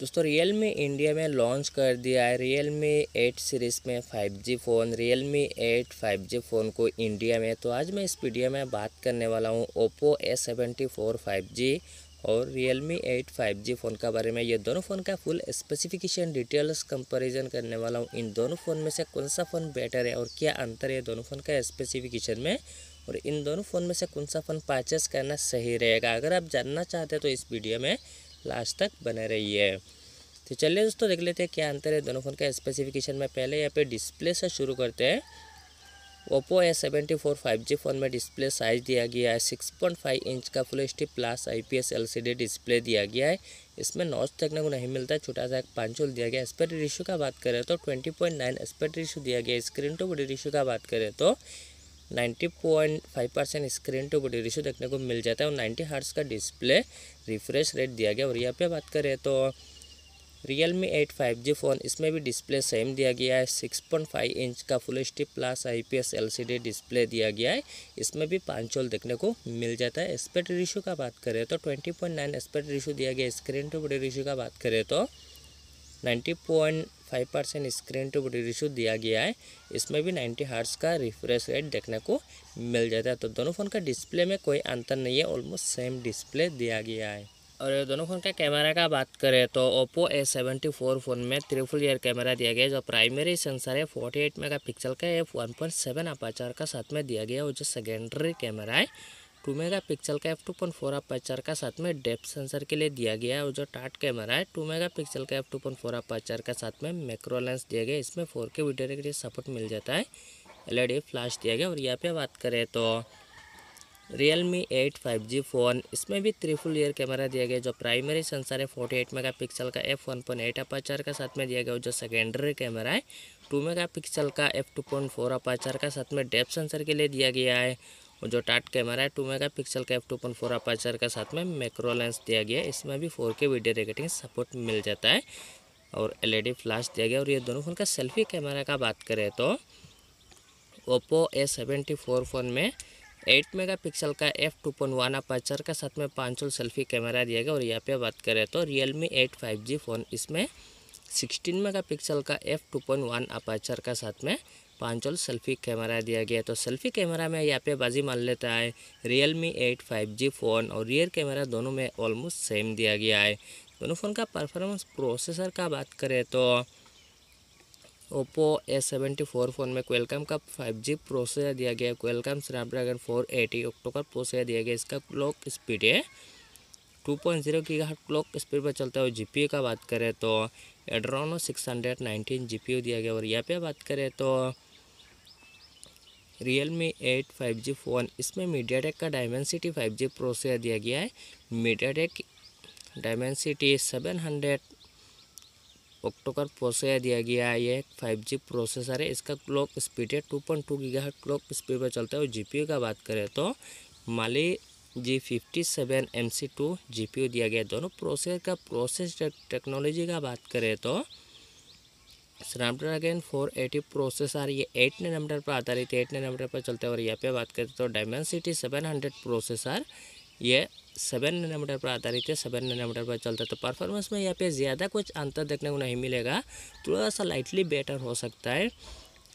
दोस्तों Realme India में launch कर दिया है रियल मी एट सीरीज़ में five G phone Realme eight five G phone को इंडिया में तो आज मैं इस वीडियो में बात करने वाला हूँ Oppo A seventy four five G और Realme eight five G phone के बारे में ये दोनों फ़ोन का फुल स्पेसिफिकेशन डिटेल्स कंपैरिजन करने वाला हूँ इन दोनों फ़ोन में से कौन सा फ़ोन बेटर है और क्या अंतर है दोनों फ़ोन का स्पेसिफिकेशन में और इन दोनों फ़ोन में से कौन सा फ़ोन परचेस करना सही रहेगा अगर आप जानना चाहते हैं तो इस वीडियो में लास्ट तक बने रही है तो चलिए दोस्तों देख लेते हैं क्या अंतर है दोनों फ़ोन का स्पेसिफिकेशन में पहले यहाँ पे डिस्प्ले से शुरू करते हैं Oppo A seventy four five G phone में डिस्प्ले साइज दिया गया है सिक्स पॉइंट फाइव इंच का full H D plus I P S L C D display दिया गया है इसमें नॉच देखने को नहीं मिलता है छोटा सा एक पांचोल दिया गया एस्पेक्ट रिश्यू का बात करें तो twenty point nine aspect ratio दिया गया स्क्रीन टू बॉडी रिश्यू का बात करें तो ninety point five percent screen to body ratio देखने को मिल जाता है और नाइन्टी हर्ट्स का डिस्प्ले रिफ्रेश रेट दिया गया और यहाँ पे बात करें तो Realme eight five G phone इसमें भी डिस्प्ले सेम दिया गया है सिक्स पॉइंट फाइव इंच का full H plus I P S L C D display दिया गया है इसमें भी पाँच ओल देखने को मिल जाता है एस्पेक्ट रिश्यू का बात करें तो ट्वेंटी पॉइंट नाइन दिया गया स्क्रीन टू बॉडी रेशियो का बात करें तो ninety point five percent screen to body ratio दिया गया है इसमें भी नाइन्टी हार्ट्स का रिफ्रेश रेट देखने को मिल जाता है तो दोनों फ़ोन का डिस्प्ले में कोई अंतर नहीं है ऑलमोस्ट सेम डिस्प्ले दिया गया है और दोनों फ़ोन का कैमरा का बात करें तो Oppo A seventy four phone में त्रिफुल ईयर कैमरा दिया गया है जो प्राइमरी सेंसर है फोर्टी एट मेगा पिक्सल का F one point seven aperture का साथ में दिया गया और जो सेकेंडरी कैमरा है टू मेगा पिक्सल का F two point four aperture का साथ में डेप्थ सेंसर के लिए दिया गया है और जो टाट कैमरा है टू मेगा पिक्सल का F two point four aperture का साथ में मैक्रो लेंस दिया गया इसमें फोर के वीडियो के लिए सपोर्ट मिल जाता है डी e फ्लैश दिया गया और यहाँ पे बात करें तो Realme eight five G phone इसमें भी त्रिफुल ईयर कैमरा दिया गया जो प्राइमरी सेंसर है फोर्टी एट मेगा पिक्सल का F one point eight aperture का साथ में दिया गया और जो सेकेंडरी कैमरा है टू मेगा पिक्सल का F two point four aperture का साथ में डेप सेंसर के लिए दिया गया है और जो टाट कैमरा है टू मेगा पिक्सल का F two point four aperture के साथ में मैक्रो लेंस दिया गया है इसमें भी फोर के वीडियो रिकॉर्डिंग सपोर्ट मिल जाता है और एलईडी फ्लैश e दिया गया और ये दोनों फ़ोन का सेल्फी कैमरा का बात करें तो Oppo A seventy four phone में एट मेगा पिक्सल का F two point one aperture का साथ में पाँच सेल्फी कैमरा दिया गया और यहाँ पे बात करें तो Realme eight five G phone इसमें सिक्सटीन मेगा पिक्सल का F two point one aperture का साथ में पांचोल सेल्फी कैमरा दिया गया तो सेल्फी कैमरा में यहाँ पे बाजी मान लेता है Realme eight five G phone और रियर कैमरा दोनों में ऑलमोस्ट सेम दिया गया है दोनों फ़ोन का परफॉर्मेंस प्रोसेसर का बात करें तो Oppo A seventy four phone में क्वेलकम का फाइव जी प्रोसेसर दिया गया है Qualcomm Snapdragon four eighty octacore processor दिया गया इसका क्लॉक स्पीड है टू पॉइंट जीरो की हर क्लॉक स्पीड पर चलता है जी पी का बात करें तो Adreno six hundred nineteen G P दिया गया और यहाँ पे बात करें तो Realme eight five G phone इसमें मीडिया टेक का डायमेंसिटी फाइव जी प्रोसेसर दिया गया है MediaTek Dimensity seven hundred octacore processor दिया गया है ये फाइव जी प्रोसेसर है इसका क्लॉक स्पीड है two point two giga clock speed पर चलता है और जी पी का बात करें तो Mali G fifty seven M C two G P दिया गया है दोनों प्रोसेसर का प्रोसेस टेक्नोलॉजी का बात करें तो Snapdragon again four eighty processor ये एट नंबर पर आधारित एट नंबर पर चलते हैं और यहाँ पे बात करें तो Dimensity seven hundred processor ये सेवन नंबर पर आधारित है सेवन नंबर पर चलता है तो परफॉर्मेंस में यहाँ पे ज़्यादा कुछ अंतर देखने को नहीं मिलेगा थोड़ा सा लाइटली बेटर हो सकता है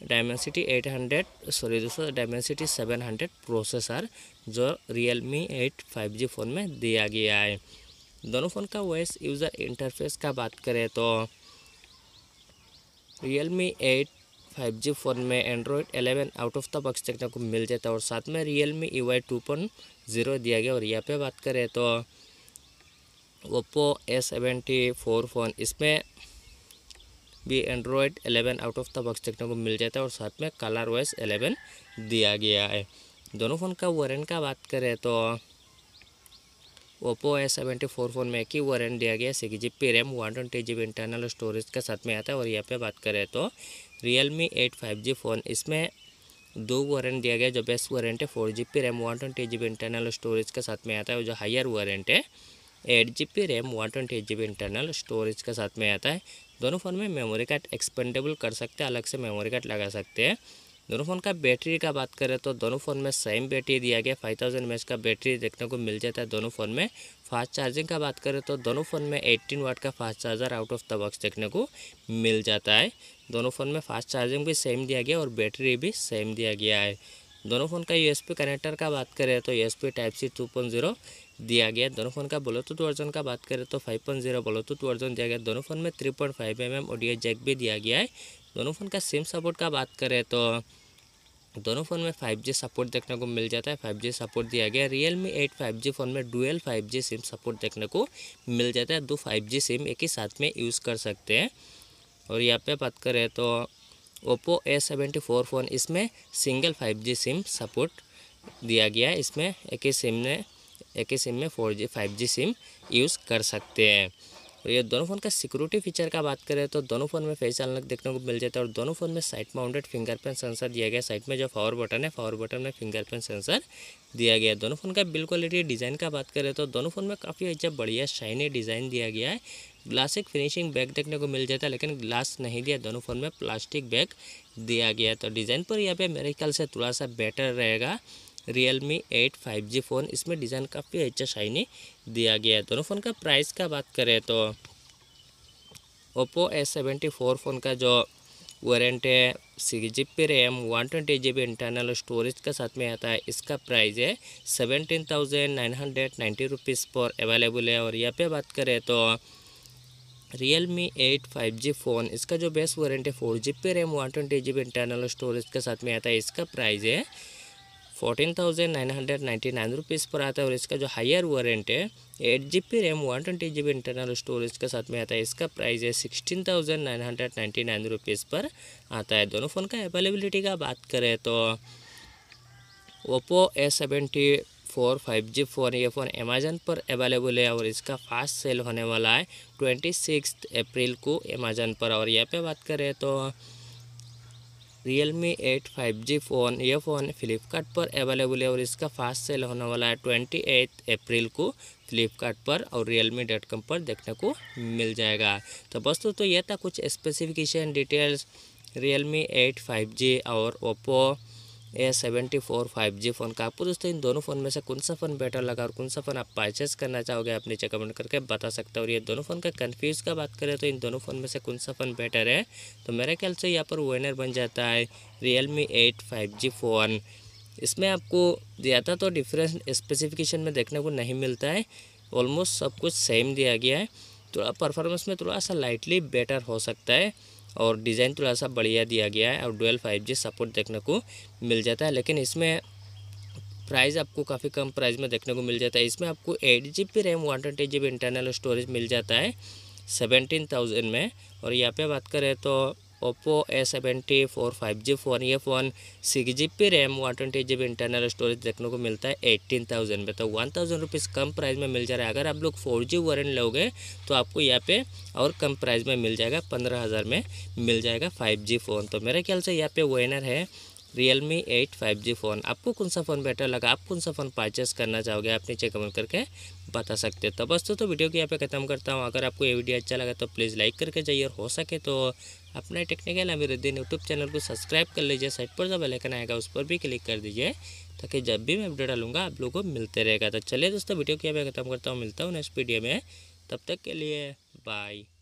डायमेंसिटी एट हंड्रेड सॉरी दोस्तों डायमेंसिटी सेवन हंड्रेड प्रोसेसर जो Realme eight five G phone में दिया गया है दोनों फ़ोन का वॉइस यूज़र इंटरफेस का बात करें तो Realme eight five G phone में Android eleven out of the box देखने को मिल जाता है और साथ में Realme U I two point zero दिया गया और यहाँ पे बात करें तो Oppo A seventy four phone इसमें भी Android eleven out of the box देखने को मिल जाता है और साथ में कलर वाइज एलेवन दिया गया है दोनों फ़ोन का वारंट का बात करें तो Oppo A seventy four phone में एक ही वारंट दिया गया six G B RAM one twenty G B internal storage के साथ में आता है और यहाँ पे बात करें तो Realme eight five G phone इसमें दो वारंट दिया गया जो बेस्ट वारंट है four G B RAM one twenty G B internal storage के साथ में आता है जो हायर वारंट है eight G B RAM one twenty G B internal storage के साथ में आता है दोनों फ़ोन में मेमोरी कार्ड एक्सपेंडेबल कर सकते हैं अलग से मेमोरी कार्ड लगा सकते हैं दोनों फ़ोन का बैटरी का बात करें तो दोनों फ़ोन में सेम बैटरी दिया गया फाइव थाउजेंड एम का बैटरी देखने को मिल जाता है दोनों फ़ोन में फास्ट चार्जिंग का बात करें तो दोनों फ़ोन में एट्टीन वाट का fast charger out of the box देखने को मिल जाता है दोनों फ़ोन में फास्ट चार्जिंग भी सेम दिया गया और बैटरी भी सेम दिया गया है दोनों फ़ोन का पी कनेक्टर का बात करें तो यूएसपी टाइप सी जीरो दिया गया दोनों फ़ोन का ब्लूटूथ वर्जन का बात करें तो 5.0 ब्लूटूथ वर्जन दिया गया दोनों फ़ोन में 3.5 point five M audio jack भी दिया गया है दोनों फ़ोन का सिम सपोर्ट का बात करें तो दोनों फ़ोन में 5G सपोर्ट देखने को मिल जाता है 5G सपोर्ट दिया गया Realme eight five phone में डुअल 5G सिम सपोर्ट देखने को मिल जाता है दो 5G सिम एक ही साथ में यूज़ कर सकते हैं और यहाँ पे बात करें तो Oppo A seventy four phone इसमें सिंगल 5G सिम सपोर्ट दिया गया है इसमें एक ही सिम ने एक ही सिम में 4G 5G सिम यूज़ कर सकते हैं और तो ये दोनों फ़ोन का सिक्योरिटी फीचर का बात करें तो दोनों फ़ोन में फेस अनलॉक देखने को मिल जाता है और दोनों फ़ोन में साइड माउंटेड फिंगरप्रिंट सेंसर दिया गया साइड में जो पावर बटन है पावर बटन में फिंगरप्रिंट सेंसर दिया गया है दोनों फ़ोन का बिल क्वालिटी डिज़ाइन का बात करें तो दोनों फ़ोन में काफ़ी अच्छा बढ़िया शाइनी डिज़ाइन दिया गया है ग्लासिक फिनिशिंग बैग देखने को मिल जाता है लेकिन ग्लास नहीं दिया दोनों फ़ोन में प्लास्टिक बैग दिया गया तो डिज़ाइन पर यहाँ पे मेरे ख्याल से थोड़ा सा बेटर रहेगा Realme eight five G phone इसमें डिज़ाइन काफ़ी अच्छा शाइनी दिया गया है दोनों तो फ़ोन का प्राइस का बात करें तो Oppo A seventy four phone का जो वारंट है six G P RAM one twenty G B internal storage का साथ में आता है इसका प्राइस है seventeen thousand nine hundred ninety rupees पर अवेलेबल है और यहाँ पे बात करें तो Realme eight five G phone इसका जो बेस्ट वारंट है four G P RAM one twenty G B internal storage के साथ में आता है इसका प्राइस है fourteen thousand nine hundred ninety nine rupees पर आता है और इसका जो हायर वारंट है eight G P RAM one twenty G B internal storage के साथ में आता है इसका प्राइस है sixteen thousand nine hundred ninety nine rupees पर आता है दोनों फ़ोन का अवेलेबिलिटी का बात करें तो Oppo A seventy four five G phone ये फ़ोन अमेज़न पर अवेलेबल है और इसका फास्ट सेल होने वाला है ट्वेंटी सिक्स अप्रैल को अमेज़न पर और यहाँ पर बात करें तो Realme eight five G phone ये फ़ोन फ्लिपकार्ट पर अवेलेबल है और इसका फास्ट सेल होने वाला है ट्वेंटी एथ अप्रैल को फ्लिपकार्ट पर और रियल मी डॉट कॉम पर देखने को मिल जाएगा तो दोस्तों तो यह था कुछ specification details Realme eight five G और Oppo A seventy four five G phone का आपको दोस्तों इन दोनों फ़ोन में से कौन सा फ़ोन बेटर लगा और कौन सा फ़ोन आप परचेस करना चाहोगे आप नीचे कमेंट करके बता सकते हो और ये दोनों फ़ोन का कन्फ्यूज़ का बात करें तो इन दोनों फ़ोन में से कौन सा फ़ोन बेटर है तो मेरे ख्याल से यहाँ पर वेनर बन जाता है Realme eight five G phone इसमें आपको ज़्यादा तो डिफरेंस स्पेसिफिकेशन में देखने को नहीं मिलता है ऑलमोस्ट सब कुछ सेम दिया गया है थोड़ा परफॉर्मेंस में थोड़ा सा लाइटली बेटर हो सकता है और डिज़ाइन थोड़ा सा बढ़िया दिया गया है और डुअल फाइव जी सपोर्ट देखने को मिल जाता है लेकिन इसमें प्राइस आपको काफ़ी कम प्राइस में देखने को मिल जाता है इसमें आपको eight G B RAM one twenty G B internal storage मिल जाता है सेवेंटीन थाउजेंड में और यहाँ पे बात करें तो Oppo A seventy four five G phone ये phone six G P RAM one twenty G B internal storage देखने को मिलता है एट्टीन थाउजेंड में तो वन थाउजेंड रुपीज़ कम प्राइस में मिल जा रहा है अगर आप लोग फोर जी वारंट लोगे तो आपको यहाँ पे और कम प्राइस में मिल जाएगा पंद्रह हज़ार में मिल जाएगा फाइव जी फ़ोन तो मेरे ख्याल से यहाँ पे वेनर है Realme eight five G phone आपको कौन सा फ़ोन बेटर लगा आप कौन सा फ़ोन परचेस करना चाहोगे आप नीचे कमेंट करके बता सकते हो तो बस तो, तो वीडियो की यहाँ पे ख़त्म करता हूँ अगर आपको ये वीडियो अच्छा लगा तो प्लीज़ लाइक करके जाइए और हो सके तो अपना टेक्निकल अमीरुद्दीन यूट्यूब चैनल को सब्सक्राइब कर लीजिए साइट पर जब आइकन आएगा उस पर भी क्लिक कर दीजिए ताकि जब भी मैं अपडेट डालूंगा आप लोगों को मिलते रहेगा तो चलिए दोस्तों वीडियो की यहाँ पर ख़त्म करता हूँ मिलता हूँ नेक्स्ट वीडियो में तब तक के लिए बाय